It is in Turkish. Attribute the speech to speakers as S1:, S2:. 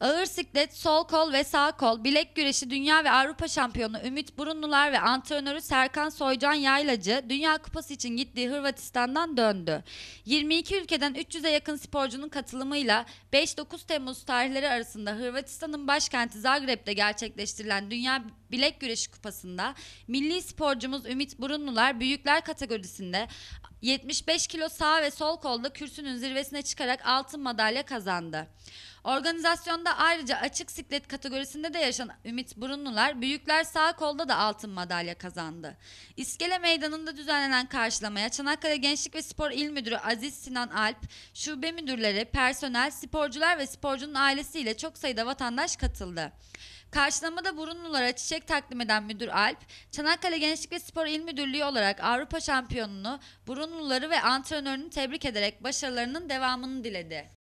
S1: Ağır siklet, sol kol ve sağ kol, bilek güreşi dünya ve Avrupa şampiyonu Ümit Burunlular ve antrenörü Serkan Soycan Yaylacı Dünya Kupası için gittiği Hırvatistan'dan döndü. 22 ülkeden 300'e yakın sporcunun katılımıyla 5-9 Temmuz tarihleri arasında Hırvatistan'ın başkenti Zagreb'de gerçekleştirilen Dünya Bilek Güreşi Kupası'nda milli sporcumuz Ümit Burunlular büyükler kategorisinde 75 kilo sağ ve sol kolda kürsünün zirvesine çıkarak altın madalya kazandı. Organizasyonda ayrıca açık siklet kategorisinde de yaşanan Ümit Burunlular büyükler sağ kolda da altın madalya kazandı. İskele Meydanı'nda düzenlenen karşılamaya Çanakkale Gençlik ve Spor İl Müdürü Aziz Sinan Alp, şube müdürleri, personel, sporcular ve sporcunun ailesiyle çok sayıda vatandaş katıldı. Karşılamada Burunlulara çiçek destek takdim eden Müdür Alp, Çanakkale Gençlik ve Spor İl Müdürlüğü olarak Avrupa şampiyonunu, Burunluları ve antrenörünü tebrik ederek başarılarının devamını diledi.